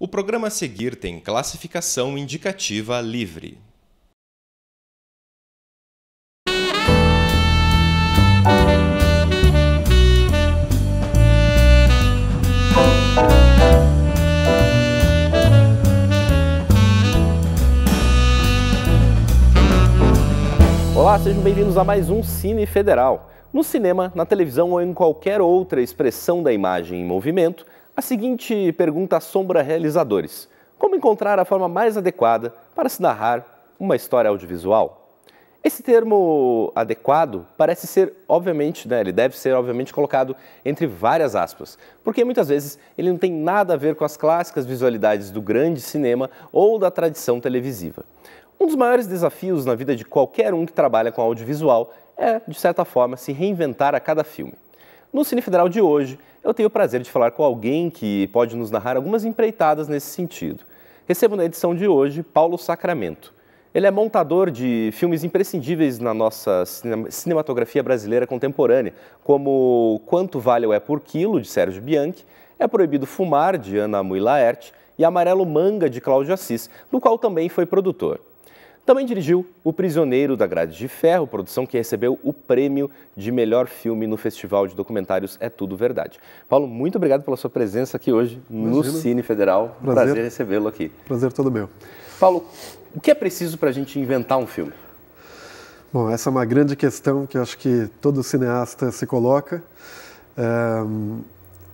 O programa a seguir tem classificação indicativa livre. Olá, sejam bem-vindos a mais um Cine Federal. No cinema, na televisão ou em qualquer outra expressão da imagem em movimento, a seguinte pergunta assombra realizadores: como encontrar a forma mais adequada para se narrar uma história audiovisual? Esse termo adequado parece ser, obviamente, né, ele deve ser, obviamente, colocado entre várias aspas, porque muitas vezes ele não tem nada a ver com as clássicas visualidades do grande cinema ou da tradição televisiva. Um dos maiores desafios na vida de qualquer um que trabalha com audiovisual é, de certa forma, se reinventar a cada filme. No Cine Federal de hoje, eu tenho o prazer de falar com alguém que pode nos narrar algumas empreitadas nesse sentido. Recebo na edição de hoje Paulo Sacramento. Ele é montador de filmes imprescindíveis na nossa cinematografia brasileira contemporânea, como Quanto Vale o É por Quilo, de Sérgio Bianchi, É Proibido Fumar, de Ana Mui Laerte, e Amarelo Manga, de Cláudio Assis, do qual também foi produtor. Também dirigiu O Prisioneiro da Grade de Ferro, produção que recebeu o prêmio de melhor filme no Festival de Documentários É Tudo Verdade. Paulo, muito obrigado pela sua presença aqui hoje Imagina. no Cine Federal. Prazer, Prazer recebê-lo aqui. Prazer todo meu. Paulo, o que é preciso para a gente inventar um filme? Bom, essa é uma grande questão que acho que todo cineasta se coloca. Eh,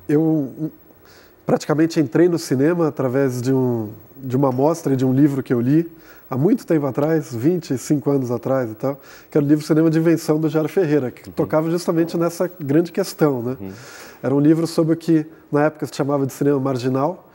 eu praticamente entrei no cinema através de, um, de uma amostra de um livro que eu li há muito tempo atrás, 25 anos atrás e tal, que era o livro Cinema de Invenção do Jair Ferreira, que uhum. tocava justamente nessa grande questão. Né? Uhum. Era um livro sobre o que na época se chamava de cinema marginal,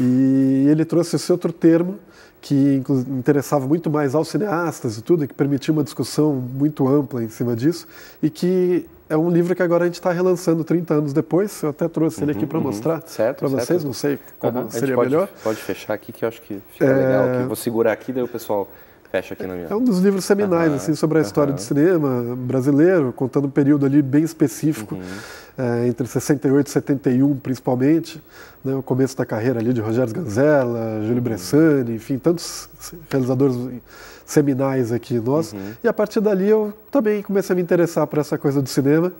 uhum. e ele trouxe esse outro termo que interessava muito mais aos cineastas e tudo, e que permitia uma discussão muito ampla em cima disso, e que é um livro que agora a gente está relançando 30 anos depois. Eu até trouxe uhum, ele aqui uhum, para uhum, mostrar para vocês. Não sei como uhum, seria pode, melhor. Pode fechar aqui que eu acho que fica é... legal. Que eu vou segurar aqui, daí o pessoal fecha aqui na minha. É um dos livros seminais uhum, assim, sobre a uhum. história do cinema brasileiro, contando um período ali bem específico, uhum. é, entre 68 e 71, principalmente, né, o começo da carreira ali de Rogério Ganzella, Júlio uhum. Bressani, enfim, tantos realizadores seminais aqui nós. Uhum. E a partir dali eu também comecei a me interessar por essa coisa do cinema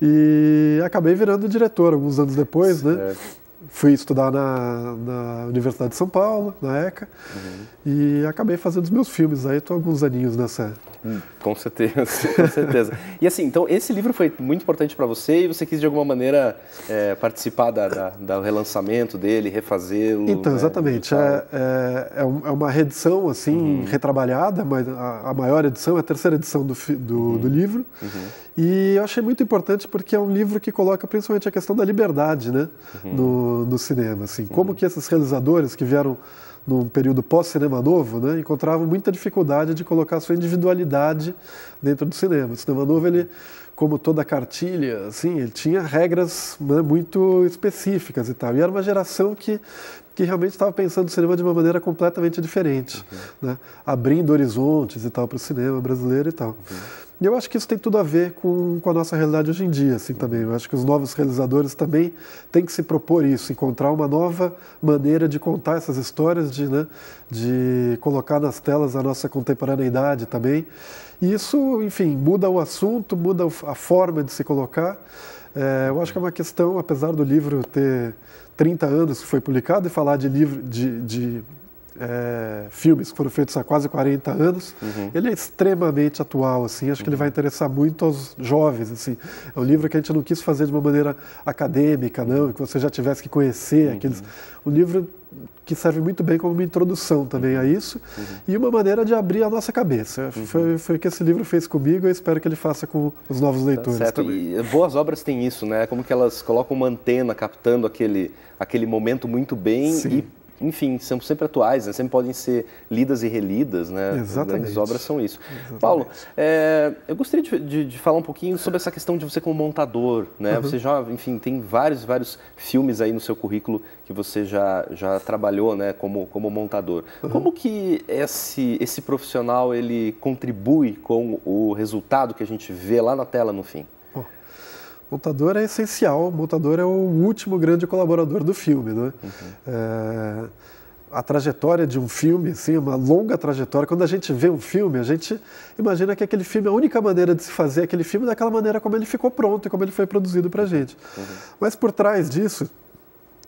e acabei virando diretor alguns anos depois, né? certo. né? fui estudar na, na, Universidade de São Paulo, na ECA, uhum. e acabei fazendo os meus filmes. Aí estou alguns aninhos nessa. Hum, com certeza, com certeza. e assim, então esse livro foi muito importante para você e você quis de alguma maneira é, participar da, da, do relançamento dele, refazê-lo. Então, né? exatamente. É, é, é, é uma redição assim uhum. retrabalhada, mas a, a, maior edição, a terceira edição do, do, uhum. do livro. Uhum. E eu achei muito importante porque é um livro que coloca principalmente a questão da liberdade né, uhum. no, no, cinema. Assim, como uhum. que esses realizadores que vieram num período pós-cinema novo, né, encontravam muita dificuldade de colocar sua individualidade dentro do cinema. O cinema novo, ele, como toda cartilha, assim, ele tinha regras né, muito específicas e tal. E era uma geração que, que realmente estava pensando o cinema de uma maneira completamente diferente, uhum. né, abrindo horizontes e tal para o cinema brasileiro e tal. Uhum. E eu acho que isso tem tudo a ver com, com a nossa realidade hoje em dia, assim, também. Eu acho que os novos realizadores também têm que se propor isso, encontrar uma nova maneira de contar essas histórias, de, né, de colocar nas telas a nossa contemporaneidade também. E isso, enfim, muda o assunto, muda a forma de se colocar. É, eu acho que é uma questão, apesar do livro ter 30 anos que foi publicado e falar de livro de, de é, filmes que foram feitos há quase 40 anos. Uhum. Ele é extremamente atual, assim, acho uhum. que ele uhum. vai interessar muito aos jovens. Assim. É um livro que a gente não quis fazer de uma maneira acadêmica, não, que você já tivesse que conhecer uhum. aqueles. Um livro que serve muito bem como uma introdução também a uhum. isso uhum. e uma maneira de abrir a nossa cabeça. Foi, foi o que esse livro fez comigo e espero que ele faça com os novos tá leitores tá certo. também. E boas obras têm isso, né? Como que elas colocam uma antena captando aquele, aquele momento muito bem Sim. e enfim, são sempre atuais, né? sempre podem ser lidas e relidas, né? Exatamente. As obras são isso. Exatamente. Paulo, é, eu gostaria de, de, de, falar um pouquinho sobre essa questão de você como montador, né? Uhum. Você já, enfim, tem vários, vários filmes aí no seu currículo que você já, já trabalhou, né? Como, como montador. Uhum. Como que esse, esse profissional, ele contribui com o resultado que a gente vê lá na tela no fim? montador é essencial, montador é o último grande colaborador do filme, né? Uhum. É, a trajetória de um filme, assim, uma longa trajetória. Quando a gente vê um filme, a gente imagina que aquele filme, a única maneira de se fazer aquele filme é daquela maneira como ele ficou pronto e como ele foi produzido para a gente. Uhum. Mas por trás disso,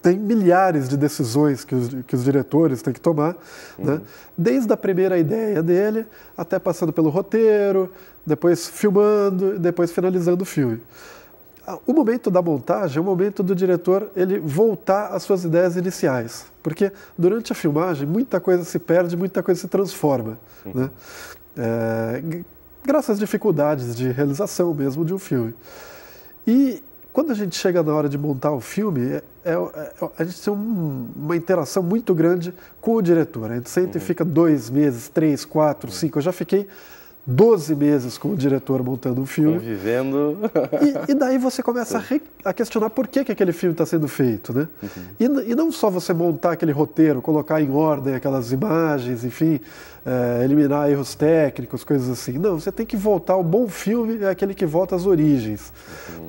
tem milhares de decisões que os, que os diretores têm que tomar, né? uhum. né? desde a primeira ideia dele até passando pelo roteiro, depois filmando, depois finalizando o filme. O momento da montagem é o momento do diretor ele voltar às suas ideias iniciais, porque durante a filmagem muita coisa se perde, muita coisa se transforma, uhum. né? É, graças às dificuldades de realização mesmo de um filme. E quando a gente chega na hora de montar o filme, é, é, é a gente tem um, uma interação muito grande com o diretor. A gente senta uhum. e fica dois meses, três, quatro, uhum. cinco. Eu já fiquei 12 meses com o diretor montando um filme. vivendo E, e daí você começa a, re, a, questionar por que, que aquele filme está sendo feito, né? Uhum. E, e, não só você montar aquele roteiro, colocar em ordem aquelas imagens, enfim, é, eliminar erros técnicos, coisas assim. Não, você tem que voltar. O bom filme é aquele que volta às origens,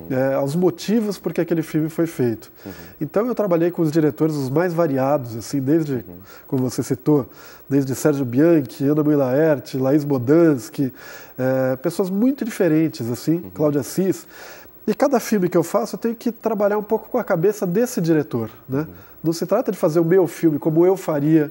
uhum. é, aos motivos por que aquele filme foi feito. Uhum. Então eu trabalhei com os diretores os mais variados, assim, desde, uhum. como você citou, desde Sérgio Bianchi, Ana Mui Laerte, Laís Bodansky, é, pessoas muito diferentes, assim, uhum. Cláudia Assis. E cada filme que eu faço, eu tenho que trabalhar um pouco com a cabeça desse diretor, né? Uhum. Não se trata de fazer o meu filme como eu faria,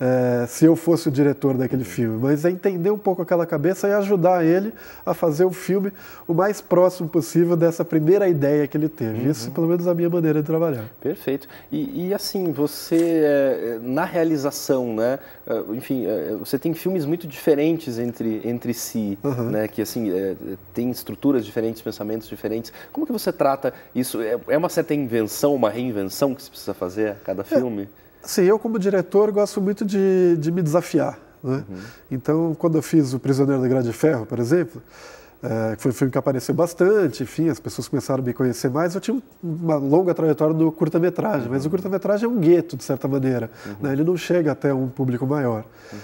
é, se eu fosse o diretor daquele filme, mas é entender um pouco aquela cabeça e ajudar ele a fazer o filme o mais próximo possível dessa primeira ideia que ele teve. Uhum. Isso, pelo menos, é a minha maneira de trabalhar. Perfeito. E, e assim, você, é, é, na realização, né? É, enfim, você tem filmes muito diferentes entre, entre si, uhum. né? Que, assim, é, tem estruturas diferentes, pensamentos diferentes. Como que você trata isso? É uma certa invenção, uma reinvenção que se precisa fazer a cada filme? É. Sim, eu como diretor gosto muito de, de me desafiar. Né? Uhum. Então, quando eu fiz O Prisioneiro da Grade de Ferro, por exemplo, é, foi um filme que apareceu bastante, enfim, as pessoas começaram a me conhecer mais. Eu tinha uma longa trajetória no curta-metragem, uhum. mas o uhum. curta-metragem é um gueto, de certa maneira. Uhum. Né? Ele não chega até um público maior. Uhum.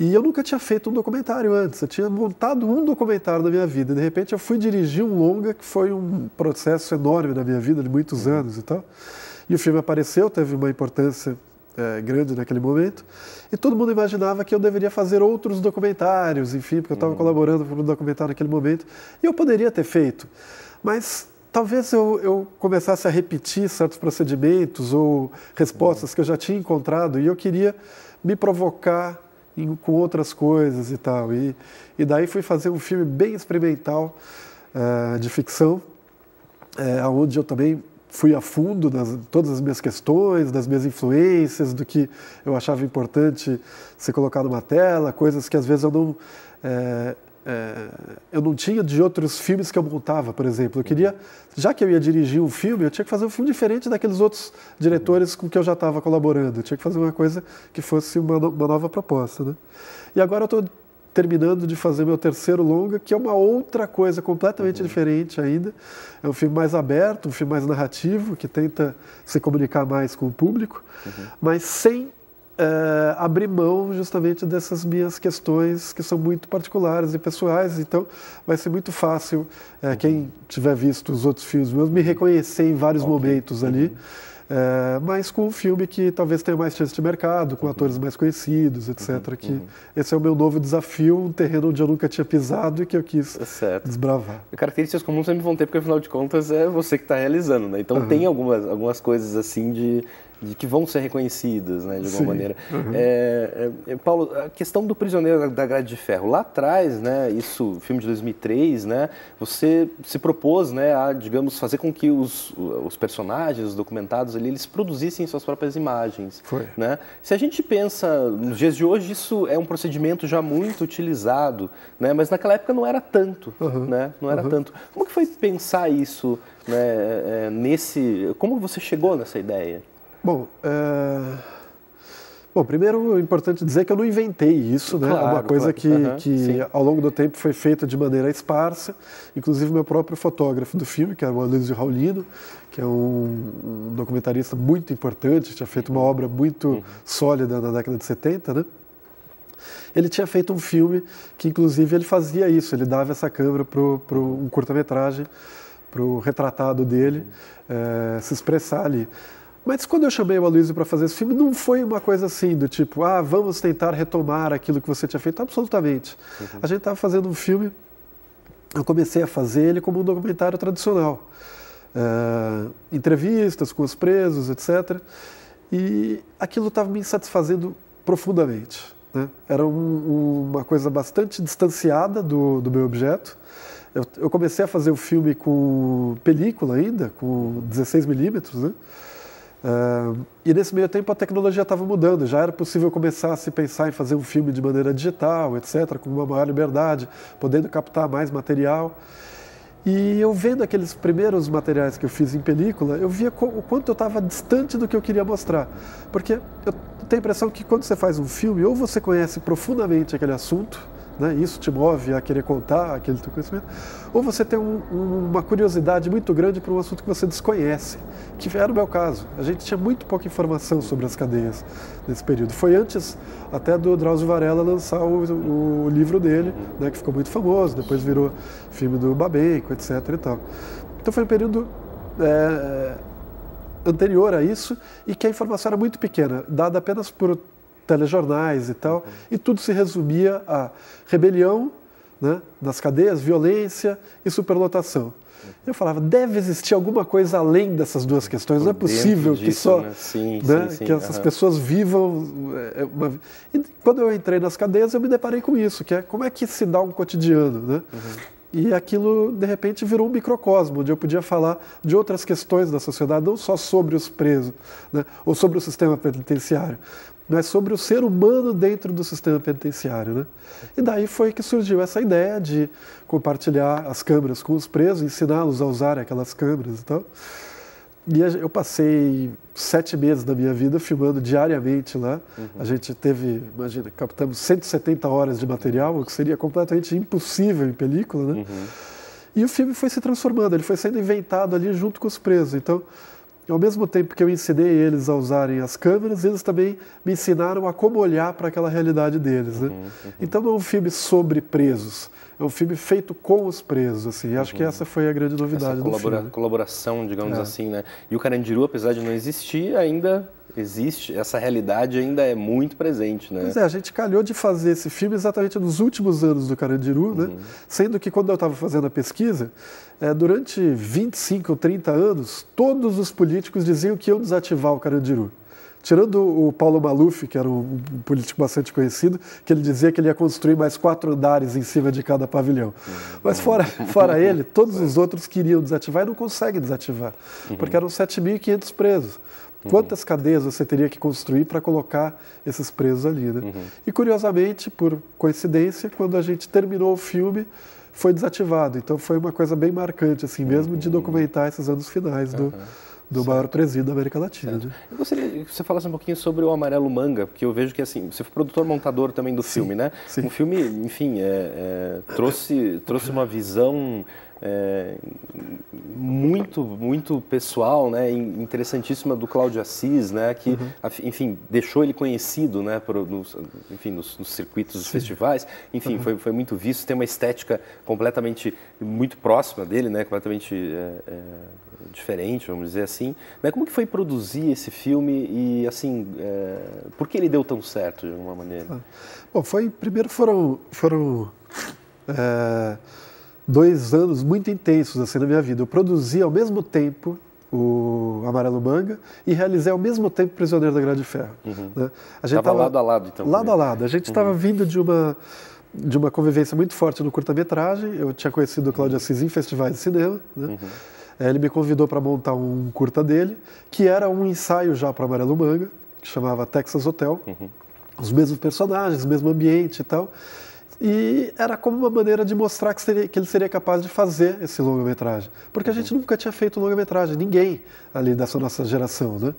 E eu nunca tinha feito um documentário antes, eu tinha montado um documentário na minha vida. E, de repente, eu fui dirigir um longa, que foi um processo enorme na minha vida, de muitos uhum. anos e tal. E o filme apareceu, teve uma importância é, grande naquele momento, e todo mundo imaginava que eu deveria fazer outros documentários, enfim, porque eu estava uhum. colaborando para um documentário naquele momento, e eu poderia ter feito, mas talvez eu, eu começasse a repetir certos procedimentos ou respostas uhum. que eu já tinha encontrado, e eu queria me provocar em, com outras coisas e tal, e, e daí fui fazer um filme bem experimental uh, de ficção, é, onde eu também fui a fundo nas todas as minhas questões, das minhas influências, do que eu achava importante ser colocado numa tela, coisas que às vezes eu não é, é, eu não tinha de outros filmes que eu montava, por exemplo. Eu queria, já que eu ia dirigir um filme, eu tinha que fazer um filme diferente daqueles outros diretores com que eu já estava colaborando. Eu tinha que fazer uma coisa que fosse uma, uma nova proposta, né? E agora eu estou terminando de fazer meu terceiro longa, que é uma outra coisa completamente uhum. diferente ainda. É um filme mais aberto, um filme mais narrativo, que tenta se comunicar mais com o público, uhum. mas sem eh, abrir mão justamente dessas minhas questões que são muito particulares e pessoais. Então, vai ser muito fácil eh, quem uhum. tiver visto os outros filmes meus me reconhecer em vários okay. momentos ali. Uhum. É, mas com um filme que talvez tenha mais chance de mercado, com uhum. atores mais conhecidos, etc. Uhum. Que uhum. Esse é o meu novo desafio, um terreno onde eu nunca tinha pisado e que eu quis é certo. desbravar. Características comuns sempre vão ter, porque afinal de contas é você que está realizando, né? Então tem algumas, algumas coisas assim de de que vão ser reconhecidas, né, de alguma Sim. maneira. Uhum. É, é, é, Paulo, a questão do Prisioneiro da Grade de Ferro, lá atrás, né, isso, filme de 2003, né, você se propôs, né, a, digamos, fazer com que os, os personagens, os documentados ali, eles produzissem suas próprias imagens. Foi. Né? Se a gente pensa, nos dias de hoje, isso é um procedimento já muito utilizado, né, mas naquela época não era tanto, uhum. né, não era uhum. tanto. Como que foi pensar isso, né, é, é, nesse, como você chegou nessa ideia? Bom, é... Bom, primeiro é importante dizer que eu não inventei isso, né? Claro, é uma coisa claro. que, uhum, que ao longo do tempo foi feita de maneira esparsa. Inclusive, meu próprio fotógrafo do filme, que era é o Aloysio Raulino, que é um, um documentarista muito importante, tinha feito uma uhum. obra muito uhum. sólida na década de 70, né? Ele tinha feito um filme que, inclusive, ele fazia isso. Ele dava essa câmera para uhum. um curta-metragem, para o retratado dele uhum. é, se expressar ali. Mas quando eu chamei o Aloysio para fazer esse filme, não foi uma coisa assim, do tipo, ah, vamos tentar retomar aquilo que você tinha feito. Absolutamente. Uhum. A gente estava fazendo um filme, eu comecei a fazer ele como um documentário tradicional. Eh, entrevistas com os presos, etc. E aquilo estava me satisfazendo profundamente. Né? Era um, uma coisa bastante distanciada do, do meu objeto. Eu, eu comecei a fazer o filme com película ainda, com 16 milímetros, né? Uh, e nesse meio tempo a tecnologia estava mudando, já era possível começar a se pensar em fazer um filme de maneira digital, etc., com uma maior liberdade, podendo captar mais material. E eu vendo aqueles primeiros materiais que eu fiz em película, eu via o quanto eu estava distante do que eu queria mostrar. Porque eu tenho a impressão que quando você faz um filme, ou você conhece profundamente aquele assunto, né? isso te move a querer contar aquele teu conhecimento, ou você tem um, uma curiosidade muito grande para um assunto que você desconhece, que era o meu caso. A gente tinha muito pouca informação sobre as cadeias nesse período. Foi antes até do Drauzio Varela lançar o, o livro dele, né? que ficou muito famoso, depois virou filme do Babenco, etc. E tal. Então foi um período é, anterior a isso e que a informação era muito pequena, dada apenas por telejornais e tal, e tudo se resumia a rebelião né, nas cadeias, violência e superlotação. Eu falava, deve existir alguma coisa além dessas duas questões. Não é possível disso, que só né? Sim, né? Sim, sim, que essas pessoas vivam. É, é, uma... E quando eu entrei nas cadeias, eu me deparei com isso, que é como é que se dá um cotidiano, né? Uhum. E aquilo, de repente, virou um microcosmo, onde eu podia falar de outras questões da sociedade, não só sobre os presos, né? ou sobre o sistema penitenciário, é sobre o ser humano dentro do sistema penitenciário. Né? E daí foi que surgiu essa ideia de compartilhar as câmeras com os presos, ensiná-los a usar aquelas câmeras e tal. E eu passei sete meses da minha vida filmando diariamente lá. Uhum. A gente teve, imagina, captamos 170 horas de material, o que seria completamente impossível em película, né? Uhum. E o filme foi se transformando, ele foi sendo inventado ali junto com os presos. Então, ao mesmo tempo que eu ensinei eles a usarem as câmeras, eles também me ensinaram a como olhar para aquela realidade deles. Né? Uhum, uhum. Então não é um filme sobre presos, é um filme feito com os presos. Assim. Acho uhum. que essa foi a grande novidade essa do colabora filme. Colaboração, digamos é. assim, né? E o Carandiru, apesar de não existir, ainda existe, essa realidade ainda é muito presente, né? Pois é, a gente calhou de fazer esse filme exatamente nos últimos anos do Carandiru, né? uhum. né? Sendo que quando eu estava fazendo a pesquisa, é, durante 25 ou 30 anos, todos os políticos diziam que iam desativar o Carandiru. Tirando o Paulo Maluf, que era um político bastante conhecido, que ele dizia que ele ia construir mais quatro andares em cima de cada pavilhão. Uhum. Mas fora, fora ele, todos os outros queriam desativar e não conseguem desativar, uhum. porque eram 7.500 presos. Uhum. Quantas uhum. cadeias você teria que construir para colocar esses presos ali? Né? Uhum. E curiosamente, por coincidência, quando a gente terminou o filme, foi desativado. Então foi uma coisa bem marcante, assim mesmo, uhum. de documentar esses anos finais do, uhum. do maior presídio da América Latina. Né? Eu gostaria que você falasse um pouquinho sobre o Amarelo Manga, porque eu vejo que assim, você foi produtor montador também do sim, filme, né? Sim. Um filme, enfim, é, é, trouxe, trouxe uma visão é, muito, muito pessoal, né, interessantíssima do Cláudio Assis, né, que, uhum. enfim, deixou ele conhecido, né, pro, nos, enfim, nos, nos circuitos Sim. festivais, enfim, uhum. foi, foi muito visto, tem uma estética completamente, muito próxima dele, né, completamente é, é, diferente, vamos dizer assim. Né, como que foi produzir esse filme e, assim, é, por que ele deu tão certo, de alguma maneira? Tá. Bom, foi, primeiro foram, foram é, dois anos muito intensos assim na minha vida. Eu produzi ao mesmo tempo o Amarelo Manga e realizei ao mesmo tempo Prisioneiro da Grande Ferro. Uhum. Né? A gente tava, tava, lado a lado, então. Lado a lado. A gente estava uhum. vindo de uma de uma convivência muito forte no curta-metragem. Eu tinha conhecido o Cláudio Assis em festivais de cinema. Né? Uhum. É, ele me convidou para montar um curta dele, que era um ensaio já para Amarelo Manga, que chamava Texas Hotel. Uhum. Os mesmos personagens, o mesmo ambiente e tal. E era como uma maneira de mostrar que, seria, que ele seria capaz de fazer esse longa-metragem. Porque a gente nunca tinha feito longa-metragem, ninguém ali dessa nossa geração, né?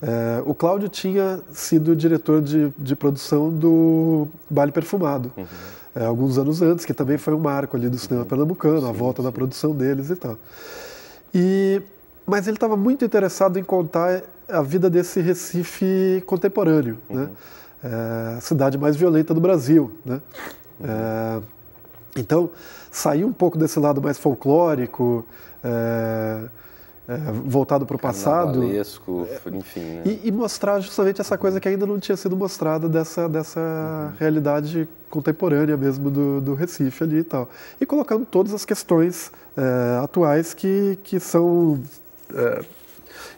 É, o Cláudio tinha sido diretor de, de produção do Baile Perfumado, uhum. é, alguns anos antes, que também foi um marco ali do cinema uhum. pernambucano, sim, a volta sim. da produção deles e tal. E, mas ele estava muito interessado em contar a vida desse Recife contemporâneo, né? uhum. né? É, a cidade mais violenta do Brasil, né? É, então, sair um pouco desse lado mais folclórico, é, é, voltado para o passado. enfim. Né? E, e, mostrar justamente essa coisa que ainda não tinha sido mostrada dessa, dessa uhum. realidade contemporânea mesmo do, do, Recife ali e tal. E colocando todas as questões atuais que, que são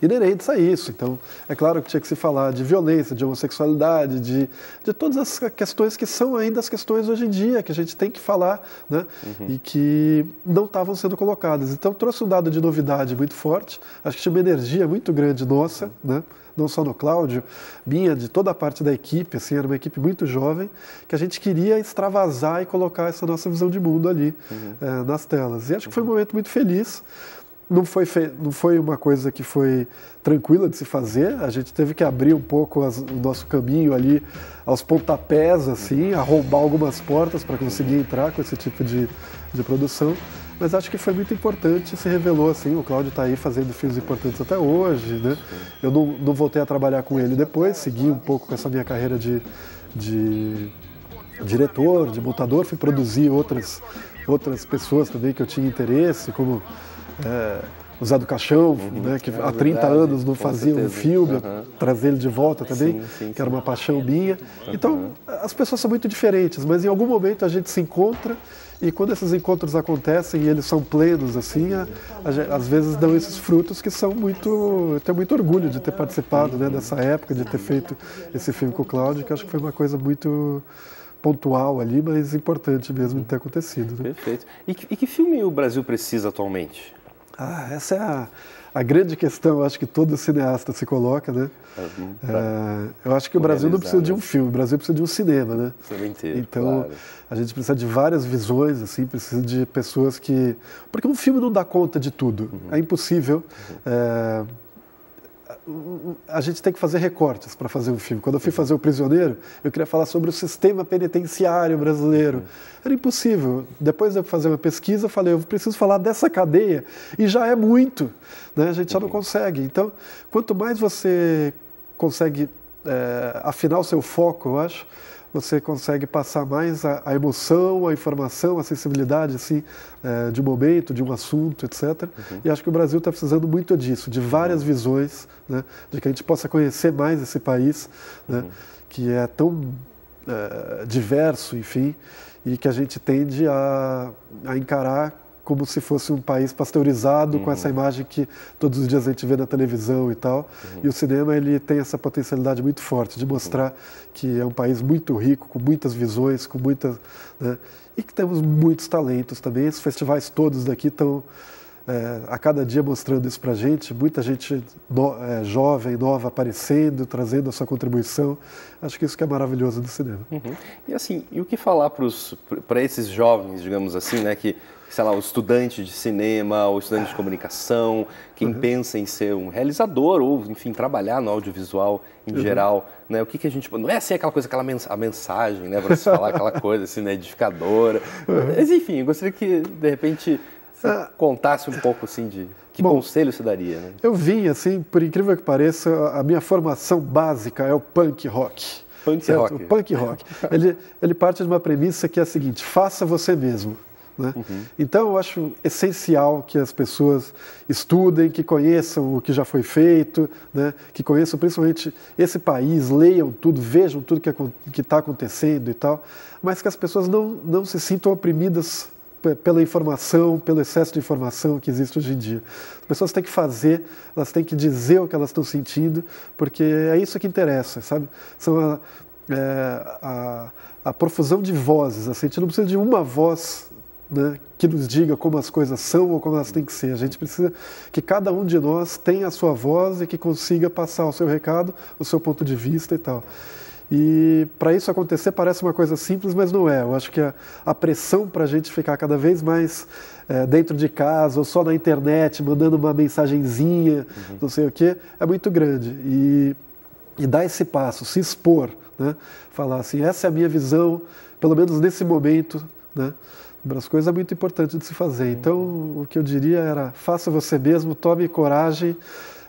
inerentes a isso. Então, é claro que tinha que se falar de violência, de homossexualidade, de, de todas as questões que são ainda as questões hoje em dia, que a gente tem que falar, né? Uhum. E que não estavam sendo colocadas. Então, trouxe um dado de novidade muito forte, acho que tinha uma energia muito grande nossa, uhum. né? não só no Cláudio, minha, de toda a parte da equipe, assim, era uma equipe muito jovem, que a gente queria extravasar e colocar essa nossa visão de mundo ali uhum. é, nas telas. E acho que foi um uhum. momento muito feliz não foi, fe... não foi uma coisa que foi tranquila de se fazer. A gente teve que abrir um pouco as... o nosso caminho ali aos pontapés, assim, arrombar algumas portas para conseguir entrar com esse tipo de, de produção. Mas acho que foi muito importante, se revelou assim, o Cláudio está aí fazendo filmes importantes até hoje, né? Eu não, não voltei a trabalhar com ele depois, segui um pouco com essa minha carreira de, de diretor, de montador, fui produzir outras, outras pessoas também que eu tinha interesse, como é, o Zé do Caixão, uhum. né, que é há 30 verdade, anos não fazia certeza. um filme, uhum. trazer ele de volta também, sim, sim, que era uma paixão minha. Uhum. Então, as pessoas são muito diferentes, mas em algum momento a gente se encontra e quando esses encontros acontecem e eles são plenos, assim, às vezes dão esses frutos que são muito. Eu tenho muito orgulho de ter participado né, dessa época, de ter feito esse filme com o Cláudio, que acho que foi uma coisa muito pontual ali, mas importante mesmo de uhum. ter acontecido. Né? Perfeito. E que, e que filme o Brasil precisa atualmente? Ah, essa é a, a grande questão, eu acho que todo cineasta se coloca, né? É, é eu acho que o Brasil não precisa de um né? filme, o Brasil precisa de um cinema, né? Cinema inteiro, então, claro. a gente precisa de várias visões, assim, precisa de pessoas que... Porque um filme não dá conta de tudo, uhum. é impossível. Uhum. É a gente tem que fazer recortes para fazer um filme. Quando eu fui fazer O Prisioneiro, eu queria falar sobre o sistema penitenciário brasileiro. Uhum. Era impossível. Depois de fazer uma pesquisa, eu falei, eu preciso falar dessa cadeia, e já é muito. Né? A gente já não uhum. consegue. Então, quanto mais você consegue é, afinar o seu foco, eu acho, você consegue passar mais a, a emoção, a informação, a sensibilidade assim, é, de um momento, de um assunto, etc. Uhum. E acho que o Brasil está precisando muito disso, de várias uhum. visões, né, de que a gente possa conhecer mais esse país, né, uhum. que é tão é, diverso, enfim, e que a gente tende a, a encarar como se fosse um país pasteurizado uhum. com essa uhum. imagem que todos os dias a gente vê na televisão e tal. Uhum. E o cinema ele tem essa potencialidade muito forte de mostrar uhum. que é um país muito rico, com muitas visões, com muitas, né? e que temos muitos talentos também. Esses festivais todos daqui estão é, a cada dia mostrando isso para gente. Muita gente no, é, jovem, nova aparecendo, trazendo a sua contribuição. Acho que isso que é maravilhoso do cinema. Uhum. E assim, e o que falar para esses jovens, digamos assim, né, que sei lá, o estudante de cinema, o estudante de comunicação, quem uhum. pensa em ser um realizador ou, enfim, trabalhar no audiovisual em uhum. geral, né? O que, que a gente... Não é assim aquela coisa, aquela mens a mensagem, né? Para se falar aquela coisa, assim, né? edificadora. Uhum. Mas, enfim, eu gostaria que, de repente, você ah. contasse um pouco, assim, de... Que Bom, conselho você daria? Né? Eu vim, assim, por incrível que pareça, a minha formação básica é o punk rock. Punk certo? É, rock. O punk rock. ele, ele parte de uma premissa que é a seguinte: faça você mesmo. Né? Uhum. Então, eu acho essencial que as pessoas estudem, que conheçam o que já foi feito, né? que conheçam principalmente esse país, leiam tudo, vejam tudo que está acontecendo e tal, mas que as pessoas não, não se sintam oprimidas pela informação, pelo excesso de informação que existe hoje em dia. As pessoas têm que fazer, elas têm que dizer o que elas estão sentindo, porque é isso que interessa, sabe? São a, é, a, a profusão de vozes, assim, a gente não precisa de uma voz né, que nos diga como as coisas são ou como elas têm que ser. A gente precisa que cada um de nós tenha a sua voz e que consiga passar o seu recado, o seu ponto de vista e tal. E para isso acontecer parece uma coisa simples, mas não é. Eu acho que a, a pressão para a gente ficar cada vez mais é, dentro de casa ou só na internet, mandando uma mensagenzinha, uhum. não sei o quê, é muito grande. E, e dar esse passo, se expor, né? falar assim: essa é a minha visão, pelo menos nesse momento. Né? As coisas é muito importante de se fazer. Então, o que eu diria era: faça você mesmo, tome coragem,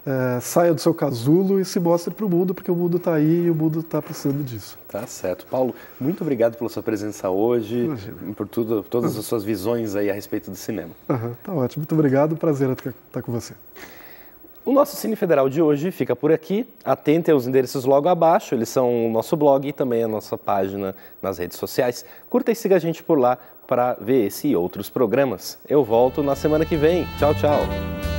é, saia do seu casulo e se mostre para o mundo, porque o mundo está aí e o mundo está precisando disso. Tá certo. Paulo, muito obrigado pela sua presença hoje, Imagina. por tudo, todas uhum. as suas visões aí a respeito do cinema. Uhum, tá ótimo. Muito obrigado. Prazer estar tá com você. O nosso Cine Federal de hoje fica por aqui. atente aos endereços logo abaixo, eles são o nosso blog e também a nossa página nas redes sociais. Curta e siga a gente por lá para ver esse e outros programas. Eu volto na semana que vem. Tchau, tchau!